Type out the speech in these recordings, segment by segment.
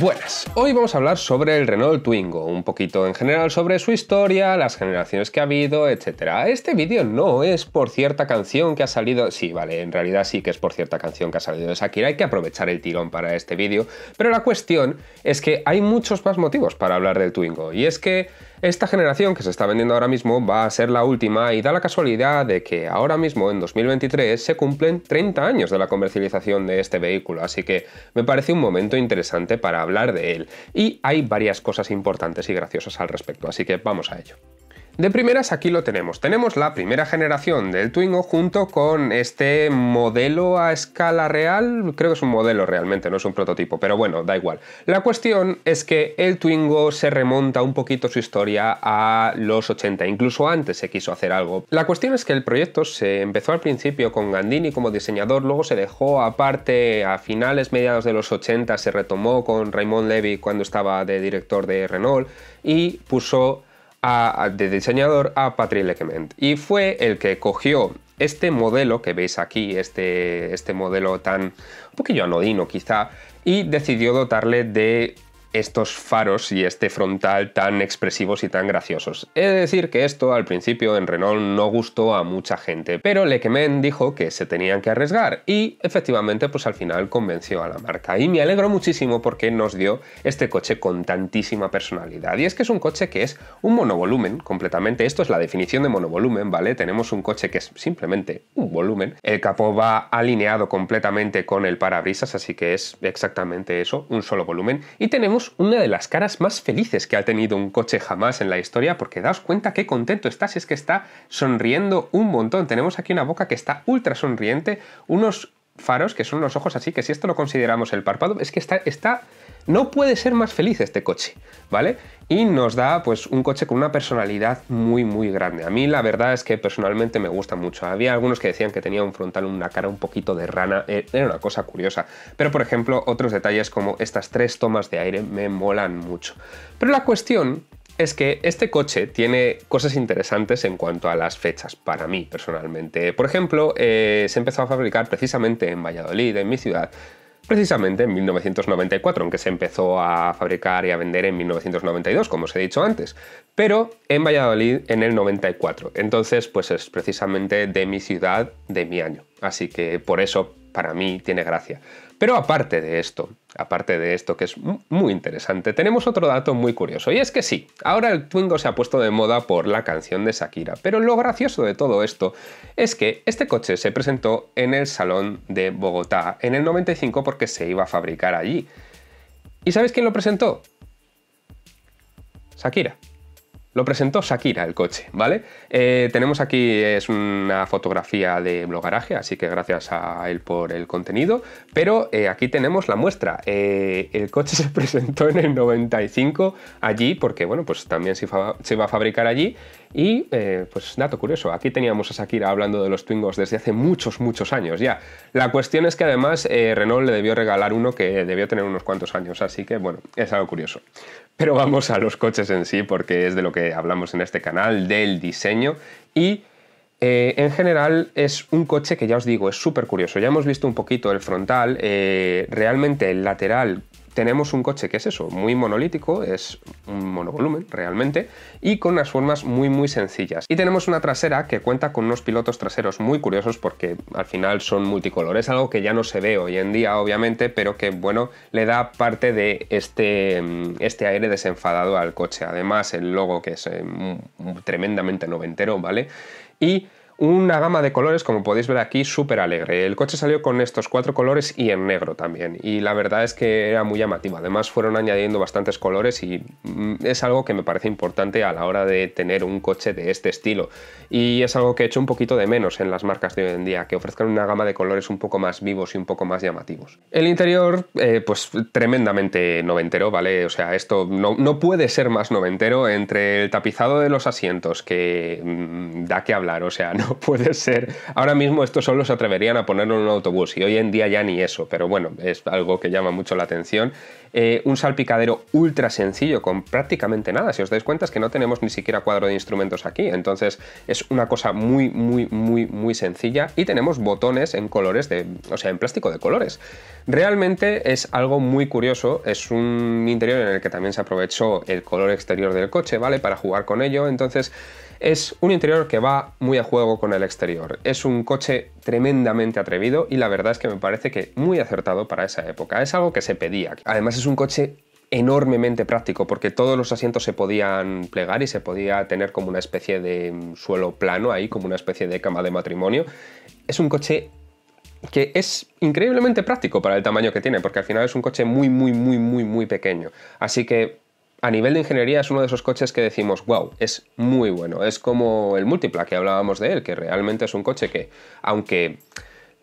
Buenas, hoy vamos a hablar sobre el Renault Twingo, un poquito en general sobre su historia, las generaciones que ha habido, etc. Este vídeo no es por cierta canción que ha salido, sí, vale, en realidad sí que es por cierta canción que ha salido de Shakira, hay que aprovechar el tirón para este vídeo, pero la cuestión es que hay muchos más motivos para hablar del Twingo, y es que esta generación que se está vendiendo ahora mismo va a ser la última y da la casualidad de que ahora mismo, en 2023, se cumplen 30 años de la comercialización de este vehículo, así que me parece un momento interesante para hablar de él. Y hay varias cosas importantes y graciosas al respecto, así que vamos a ello. De primeras aquí lo tenemos. Tenemos la primera generación del Twingo junto con este modelo a escala real. Creo que es un modelo realmente, no es un prototipo, pero bueno, da igual. La cuestión es que el Twingo se remonta un poquito su historia a los 80, incluso antes se quiso hacer algo. La cuestión es que el proyecto se empezó al principio con Gandini como diseñador, luego se dejó aparte a finales, mediados de los 80, se retomó con Raymond Levy cuando estaba de director de Renault y puso de diseñador a Patrick Lequement. Y fue el que cogió este modelo que veis aquí, este, este modelo tan un poquillo anodino quizá, y decidió dotarle de estos faros y este frontal tan expresivos y tan graciosos. He de decir que esto al principio en Renault no gustó a mucha gente, pero Lequemen dijo que se tenían que arriesgar y efectivamente pues al final convenció a la marca. Y me alegro muchísimo porque nos dio este coche con tantísima personalidad. Y es que es un coche que es un monovolumen completamente. Esto es la definición de monovolumen, ¿vale? Tenemos un coche que es simplemente un volumen. El capó va alineado completamente con el parabrisas, así que es exactamente eso, un solo volumen. Y tenemos una de las caras más felices que ha tenido un coche jamás en la historia, porque daos cuenta qué contento estás, si es que está sonriendo un montón. Tenemos aquí una boca que está ultra sonriente, unos faros que son los ojos así, que si esto lo consideramos el párpado, es que está, está no puede ser más feliz este coche, ¿vale? Y nos da pues un coche con una personalidad muy muy grande. A mí la verdad es que personalmente me gusta mucho. Había algunos que decían que tenía un frontal, una cara un poquito de rana, eh, era una cosa curiosa. Pero por ejemplo, otros detalles como estas tres tomas de aire me molan mucho. Pero la cuestión es que este coche tiene cosas interesantes en cuanto a las fechas para mí personalmente. Por ejemplo, eh, se empezó a fabricar precisamente en Valladolid, en mi ciudad, precisamente en 1994, aunque se empezó a fabricar y a vender en 1992, como os he dicho antes, pero en Valladolid en el 94. Entonces, pues es precisamente de mi ciudad, de mi año. Así que por eso para mí tiene gracia. Pero aparte de esto, aparte de esto que es muy interesante, tenemos otro dato muy curioso. Y es que sí, ahora el Twingo se ha puesto de moda por la canción de Shakira. Pero lo gracioso de todo esto es que este coche se presentó en el Salón de Bogotá en el 95 porque se iba a fabricar allí. ¿Y sabes quién lo presentó? Shakira. Lo presentó Shakira el coche, ¿vale? Eh, tenemos aquí es una fotografía de blogaraje, así que gracias a él por el contenido, pero eh, aquí tenemos la muestra. Eh, el coche se presentó en el 95 allí, porque bueno, pues también se, iba va a fabricar allí. Y pues dato curioso, aquí teníamos a Shakira hablando de los Twingos desde hace muchos, muchos años ya. La cuestión es que además Renault le debió regalar uno que debió tener unos cuantos años, así que bueno, es algo curioso. Pero vamos a los coches en sí, porque es de lo que hablamos en este canal, del diseño y eh, en general es un coche que ya os digo, es súper curioso. Ya hemos visto un poquito el frontal, eh, realmente el lateral tenemos un coche que es eso, muy monolítico, es un monovolumen realmente, y con unas formas muy muy sencillas. Y tenemos una trasera que cuenta con unos pilotos traseros muy curiosos porque al final son multicolores, algo que ya no se ve hoy en día obviamente, pero que bueno, le da parte de este, mm, este aire desenfadado al coche. Además el logo que es eh, tremendamente noventero, ¿vale? Y una gama de colores, como podéis ver aquí, súper alegre. El coche salió con estos cuatro colores y en negro también. Y la verdad es que era muy llamativo. Además, fueron añadiendo bastantes colores y mm, es algo que me parece importante a la hora de tener un coche de este estilo. Y es algo que he hecho un poquito de menos en las marcas de hoy en día, que ofrezcan una gama de colores un poco más vivos y un poco más llamativos. El interior, eh, pues tremendamente noventero, ¿vale? O sea, esto no, puede ser más noventero entre el tapizado de los asientos, que mm, da que hablar, o sea, no puede ser. Ahora mismo estos solo se atreverían a ponerlo en un autobús y hoy en día ya ni eso, pero bueno, es algo que llama mucho la atención. Eh, un salpicadero ultra sencillo con prácticamente nada. Si os dais cuenta es que no tenemos ni siquiera cuadro de instrumentos aquí, entonces es una cosa muy, muy, muy, muy sencilla y tenemos botones en colores de, o sea, en plástico de colores. Realmente es algo muy curioso, es un interior en el que también se aprovechó el color exterior del coche, ¿vale? Para jugar con ello, entonces... Es un interior que va muy a juego con el exterior. Es un coche tremendamente atrevido y la verdad es que me parece que muy acertado para esa época. Es algo que se pedía. Además es un coche enormemente práctico porque todos los asientos se podían plegar y se podía tener como una especie de suelo plano ahí, como una especie de cama de matrimonio. Es un coche que es increíblemente práctico para el tamaño que tiene, porque al final es un coche muy, muy, muy, muy, muy pequeño. Así que a nivel de ingeniería es uno de esos coches que decimos, wow, es muy bueno. Es como el Multipla que hablábamos de él, que realmente es un coche que, aunque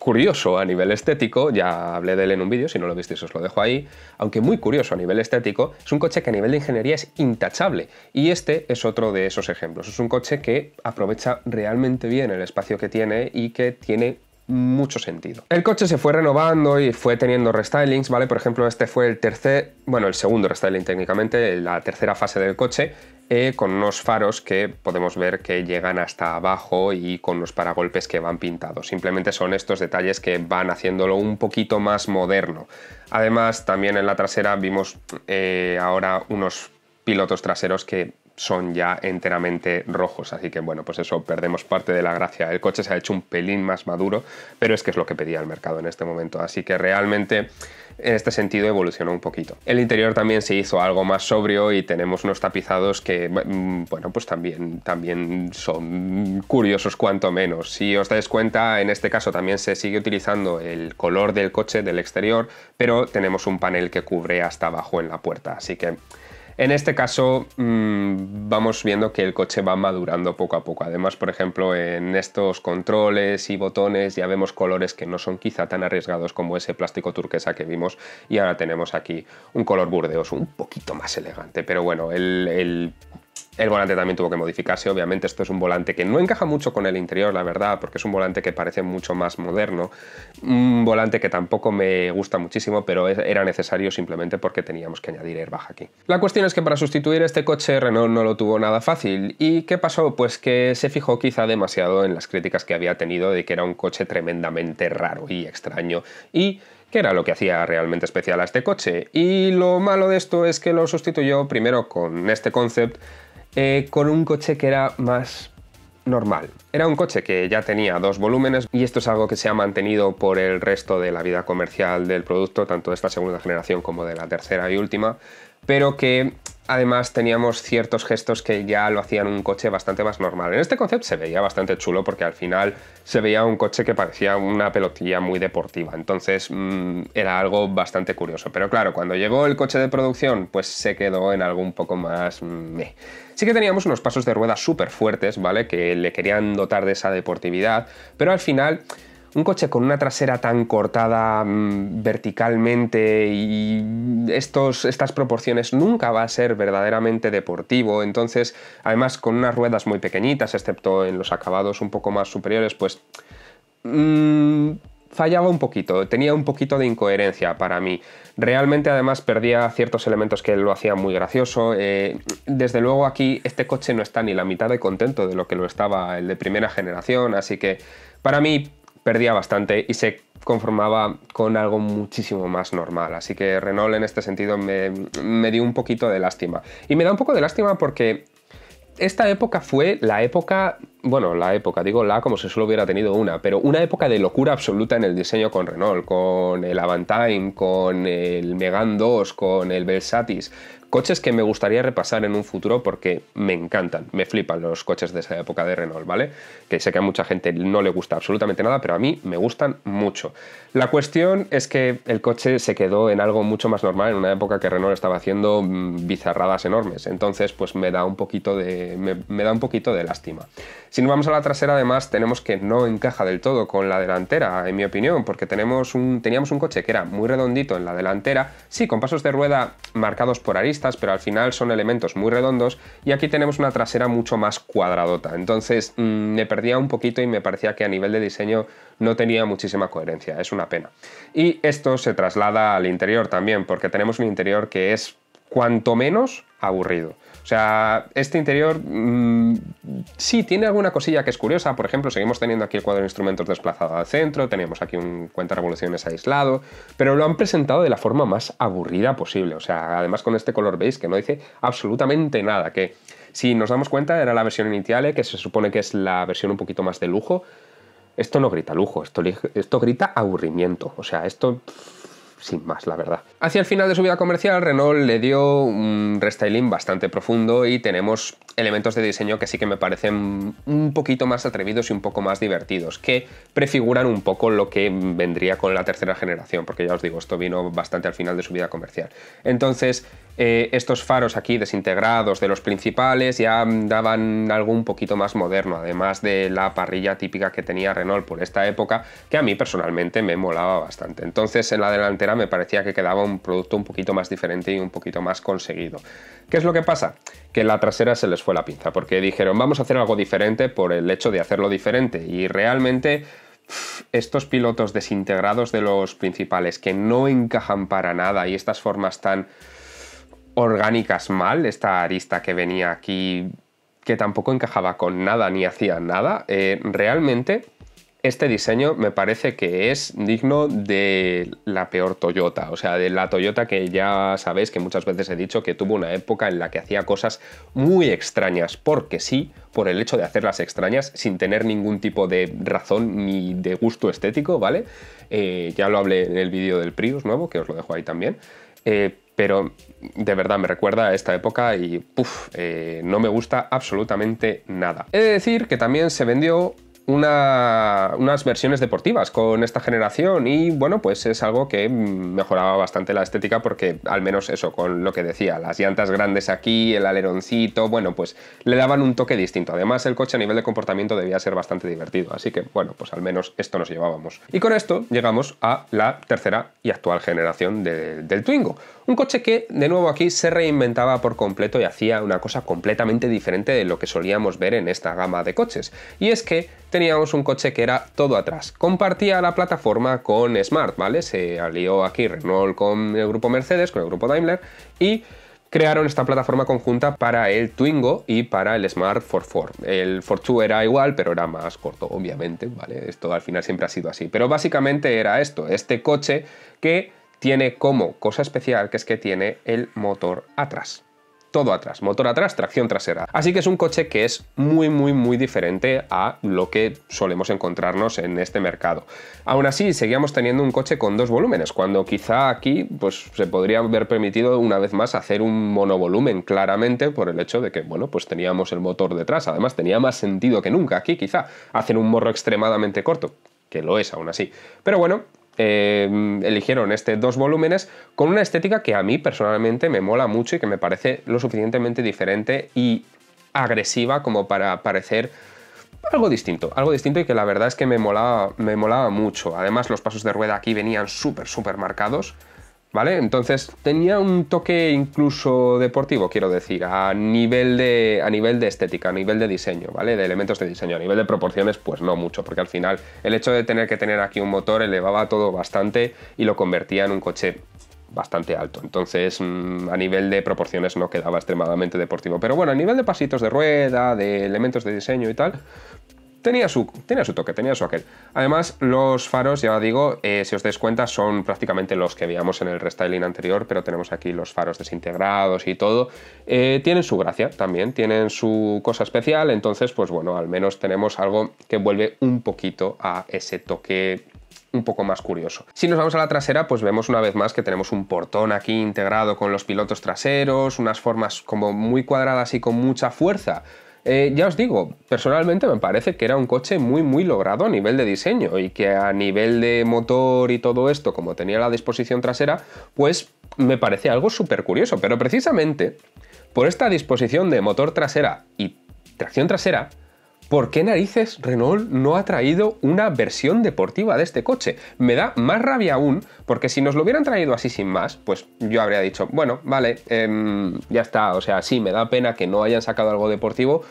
curioso a nivel estético, ya hablé de él en un vídeo, si no lo visteis os lo dejo ahí, aunque muy curioso a nivel estético, es un coche que a nivel de ingeniería es intachable y este es otro de esos ejemplos. Es un coche que aprovecha realmente bien el espacio que tiene y que tiene mucho sentido. El coche se fue renovando y fue teniendo restylings, ¿vale? Por ejemplo, este fue el tercer, bueno, el segundo restyling técnicamente, la tercera fase del coche, eh, con unos faros que podemos ver que llegan hasta abajo y con los paragolpes que van pintados. Simplemente son estos detalles que van haciéndolo un poquito más moderno. Además, también en la trasera vimos eh, ahora unos pilotos traseros que son ya enteramente rojos, así que bueno, pues eso, perdemos parte de la gracia. El coche se ha hecho un pelín más maduro, pero es que es lo que pedía el mercado en este momento, así que realmente en este sentido evolucionó un poquito. El interior también se hizo algo más sobrio y tenemos unos tapizados que, mm, bueno, pues también, también son curiosos cuanto menos. Si os dais cuenta, en este caso también se sigue utilizando el color del coche del exterior, pero tenemos un panel que cubre hasta abajo en la puerta, así que... En este caso mm, vamos viendo que el coche va madurando poco a poco. Además, por ejemplo, en estos controles y botones ya vemos colores que no son quizá tan arriesgados como ese plástico turquesa que vimos y ahora tenemos aquí un color burdeos un poquito más elegante. Pero bueno, el el volante también tuvo que modificarse, obviamente esto es un volante que no encaja mucho con el interior, la verdad, porque es un volante que parece mucho más moderno, un volante que tampoco me gusta muchísimo, pero era necesario simplemente porque teníamos que añadir airbag aquí. La cuestión es que para sustituir este coche Renault no lo tuvo nada fácil, ¿y qué pasó? Pues que se fijó quizá demasiado en las críticas que había tenido de que era un coche tremendamente raro y extraño, y que era lo que hacía realmente especial a este coche. Y lo malo de esto es que lo sustituyó primero con este concept, eh, con un coche que era más normal. Era un coche que ya tenía dos volúmenes y esto es algo que se ha mantenido por el resto de la vida comercial del producto, tanto de esta segunda generación como de la tercera y última, pero que además teníamos ciertos gestos que ya lo hacían un coche bastante más normal. En este concepto se veía bastante chulo porque al final se veía un coche que parecía una pelotilla muy deportiva, entonces mm, era algo bastante curioso. Pero claro, cuando llegó el coche de producción, pues se quedó en algo un poco más... sí que teníamos unos pasos de rueda súper fuertes, ¿vale? Que le querían dotar de esa deportividad, pero al final un coche con una trasera tan cortada mm, verticalmente y estos, estas proporciones nunca va a ser verdaderamente deportivo. Entonces, además con unas ruedas muy pequeñitas, excepto en los acabados un poco más superiores, pues mm, fallaba un poquito, tenía un poquito de incoherencia para mí. Realmente además perdía ciertos elementos que lo hacían muy gracioso. Eh, desde luego aquí este coche no está ni la mitad de contento de lo que lo estaba el de primera generación, así que para mí perdía bastante y se conformaba con algo muchísimo más normal. Así que Renault en este sentido me, me dio un poquito de lástima. Y me da un poco de lástima porque esta época fue la época, bueno, la época, digo la como si solo hubiera tenido una, pero una época de locura absoluta en el diseño con Renault, con el Avantime, con el Megan 2, con el Belsatis. Coches que me gustaría repasar en un futuro porque me encantan, me flipan los coches de esa época de Renault, ¿vale? Que sé que a mucha gente no le gusta absolutamente nada, pero a mí me gustan mucho. La cuestión es que el coche se quedó en algo mucho más normal en una época que Renault estaba haciendo mm, bizarradas enormes, entonces pues me da un poquito de, me, da un poquito de lástima. Si nos vamos a la trasera además tenemos que no encaja del todo con la delantera, en mi opinión, porque teníamos un coche que era muy redondito en la delantera, sí, con pasos de rueda marcados por aristas, pero al final son elementos muy redondos y aquí tenemos una trasera mucho más cuadradota. Entonces mm, me perdía un poquito y me parecía que a nivel de diseño no tenía muchísima coherencia, es una pena. Y esto se traslada al interior también, porque tenemos un interior que es cuanto menos aburrido. O sea, este interior mm, sí, tiene alguna cosilla que es curiosa. Por ejemplo, seguimos teniendo aquí el cuadro de instrumentos desplazado al centro, tenemos aquí un cuenta revoluciones aislado, pero lo han presentado de la forma más aburrida posible. O sea, además con este color beige que no dice absolutamente nada, que si nos damos cuenta era la versión inicial, eh, que se supone que es la versión un poquito más de lujo. Esto no grita lujo, esto, esto grita aburrimiento. O sea, esto sin más, la verdad. Hacia el final de su vida comercial, Renault le dio un restyling bastante profundo y tenemos elementos de diseño que sí que me parecen un poquito más atrevidos y un poco más divertidos, que prefiguran un poco lo que vendría con la tercera generación, porque ya os digo, esto vino bastante al final de su vida comercial. Entonces, eh, estos faros aquí desintegrados de los principales ya daban algo un poquito más moderno, además de la parrilla típica que tenía Renault por esta época, que a mí personalmente me molaba bastante. Entonces, en la delantera me parecía que quedaba un producto un poquito más diferente y un poquito más conseguido. ¿Qué es lo que pasa? que la trasera se les fue la pinza, porque dijeron, vamos a hacer algo diferente por el hecho de hacerlo diferente. Y realmente estos pilotos desintegrados de los principales que no encajan para nada y estas formas tan orgánicas mal, esta arista que venía aquí que tampoco encajaba con nada ni hacía nada, eh, realmente este diseño me parece que es digno de la peor Toyota, o sea, de la Toyota que ya sabéis que muchas veces he dicho que tuvo una época en la que hacía cosas muy extrañas, porque sí, por el hecho de hacerlas extrañas, sin tener ningún tipo de razón ni de gusto estético, ¿vale? Eh, ya lo hablé en el vídeo del Prius nuevo, que os lo dejo ahí también. Eh, pero de verdad me recuerda a esta época y puff, eh, no me gusta absolutamente nada. He de decir que también se vendió unas versiones deportivas con esta generación y bueno, pues es algo que mejoraba bastante la estética porque al menos eso, con lo que decía, las llantas grandes aquí, el aleroncito, bueno, pues le daban un toque distinto. Además el coche a nivel de comportamiento debía ser bastante divertido, así que bueno, pues al menos esto nos llevábamos. Y con esto llegamos a la tercera y actual generación del Twingo. Un coche que, de nuevo aquí, se reinventaba por completo y hacía una cosa completamente diferente de lo que solíamos ver en esta gama de coches. Y es que teníamos un coche que era todo atrás. Compartía la plataforma con Smart, ¿vale? Se alió aquí Renault con el grupo Mercedes, con el grupo Daimler y crearon esta plataforma conjunta para el Twingo y para el Smart 4.4. El 2 era igual, pero era más corto, obviamente, ¿vale? Esto al final siempre ha sido así. Pero básicamente era esto, este coche que tiene como cosa especial que es que tiene el motor atrás. Todo atrás, motor atrás, tracción trasera. Así que es un coche que es muy, muy, muy diferente a lo que solemos encontrarnos en este mercado. Aún así, seguíamos teniendo un coche con dos volúmenes, cuando quizá aquí pues, se podría haber permitido una vez más hacer un monovolumen claramente por el hecho de que, bueno, pues teníamos el motor detrás. Además, tenía más sentido que nunca aquí, quizá, hacer un morro extremadamente corto, que lo es aún así. Pero bueno, Em, eligieron este dos volúmenes con una estética que a mí personalmente me mola mucho y que me parece lo suficientemente diferente y agresiva como para parecer algo distinto, algo distinto y que la verdad es que me molaba, me molaba mucho. Además los pasos de rueda aquí venían súper, súper marcados. ¿Vale? Entonces tenía un toque incluso deportivo, quiero decir, a nivel de, a nivel de estética, a nivel de diseño, ¿vale? De elementos de diseño, a nivel de proporciones, pues no mucho, porque al final el hecho de tener que tener aquí un motor elevaba todo bastante y lo convertía en un coche bastante alto. Entonces, mm, a nivel de proporciones no quedaba extremadamente deportivo. Pero bueno, a nivel de pasitos de rueda, de elementos de diseño y tal, tenía su, tenía su toque, tenía su aquel. Además, los faros, ya digo, eh, si os dais cuenta, son prácticamente los que veíamos en el restyling anterior, pero tenemos aquí los faros desintegrados y todo. Eh, tienen su gracia también, tienen su cosa especial, entonces, pues bueno, al menos tenemos algo que vuelve un poquito a ese toque un poco más curioso. Si nos vamos a la trasera, pues vemos una vez más que tenemos un portón aquí integrado con los pilotos traseros, unas formas como muy cuadradas y con mucha fuerza. Eh, ya os digo, personalmente me parece que era un coche muy muy logrado a nivel de diseño y que a nivel de motor y todo esto, como tenía la disposición trasera, pues me parece algo súper curioso. Pero precisamente por esta disposición de motor trasera y tracción trasera, ¿por qué narices Renault no ha traído una versión deportiva de este coche? Me da más rabia aún, porque si nos lo hubieran traído así sin más, pues yo habría dicho, bueno, vale, em, ya está, o sea, sí, me da pena que no hayan sacado algo deportivo,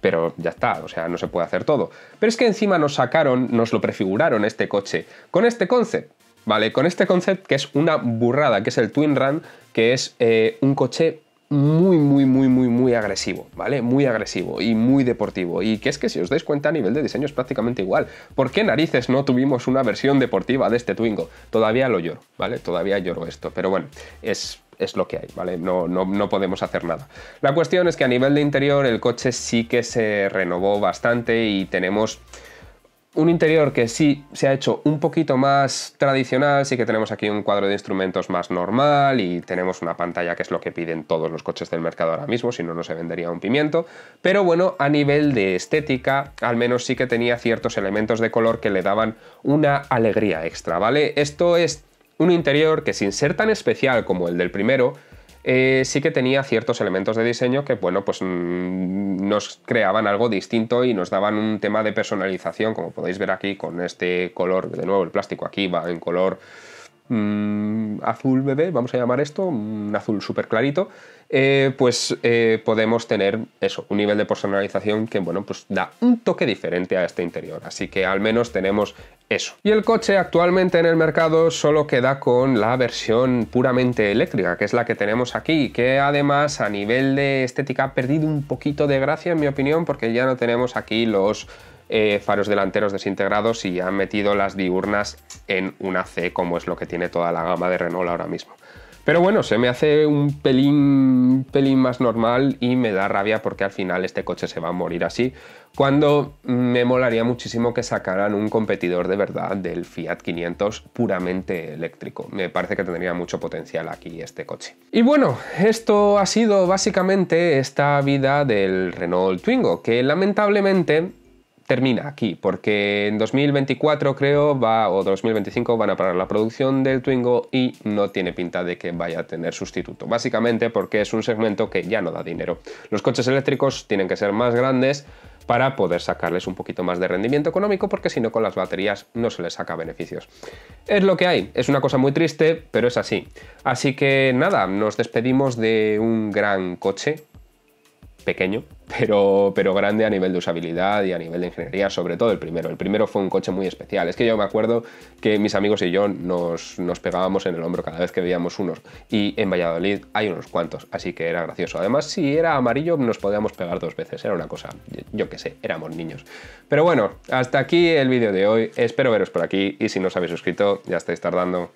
pero ya está, o sea, no se puede hacer todo. Pero es que encima nos sacaron, nos lo prefiguraron este coche, con este concept, ¿vale? Con este concept que es una burrada, que es el Twin Run, que es eh, un coche muy, muy, muy, muy, muy agresivo, ¿vale? Muy agresivo y muy deportivo. Y que es que si os dais cuenta a nivel de diseño es prácticamente igual. ¿Por qué narices no tuvimos una versión deportiva de este Twingo? Todavía lo lloro, ¿vale? Todavía lloro esto, pero bueno, es es lo que hay, ¿vale? No, no, no, podemos hacer nada. La cuestión es que a nivel de interior el coche sí que se renovó bastante y tenemos un interior que sí se ha hecho un poquito más tradicional, sí que tenemos aquí un cuadro de instrumentos más normal y tenemos una pantalla que es lo que piden todos los coches del mercado ahora mismo, si no, no se vendería un pimiento. Pero bueno, a nivel de estética, al menos sí que tenía ciertos elementos de color que le daban una alegría extra, ¿vale? Esto es un interior que sin ser tan especial como el del primero, eh, sí que tenía ciertos elementos de diseño que, bueno, pues mm, nos creaban algo distinto y nos daban un tema de personalización, como podéis ver aquí con este color, de nuevo el plástico aquí va en color mm, azul bebé, vamos a llamar esto, un azul súper clarito, eh, pues eh, podemos tener eso, un nivel de personalización que, bueno, pues da un toque diferente a este interior. Así que al menos tenemos y el coche actualmente en el mercado solo queda con la versión puramente eléctrica, que es la que tenemos aquí, que además a nivel de estética ha perdido un poquito de gracia en mi opinión, porque ya no tenemos aquí los eh, faros delanteros desintegrados y han metido las diurnas en una C, como es lo que tiene toda la gama de Renault ahora mismo. Pero bueno, se me hace un pelín, pelín más normal y me da rabia porque al final este coche se va a morir así. Cuando me molaría muchísimo que sacaran un competidor de verdad del Fiat 500 puramente eléctrico. Me parece que tendría mucho potencial aquí este coche. Y bueno, esto ha sido básicamente esta vida del Renault Twingo, que lamentablemente termina aquí, porque en 2024 creo va, o 2025 van a parar la producción del Twingo y no tiene pinta de que vaya a tener sustituto. Básicamente porque es un segmento que ya no da dinero. Los coches eléctricos tienen que ser más grandes para poder sacarles un poquito más de rendimiento económico, porque si no con las baterías no se les saca beneficios. Es lo que hay, es una cosa muy triste, pero es así. Así que nada, nos despedimos de un gran coche, pequeño, pero, pero grande a nivel de usabilidad y a nivel de ingeniería, sobre todo el primero. El primero fue un coche muy especial. Es que yo me acuerdo que mis amigos y yo nos, nos pegábamos en el hombro cada vez que veíamos unos. Y en Valladolid hay unos cuantos, así que era gracioso. Además, si era amarillo nos podíamos pegar dos veces. Era una cosa, yo qué sé, éramos niños. Pero bueno, hasta aquí el vídeo de hoy. Espero veros por aquí y si no os habéis suscrito, ya estáis tardando.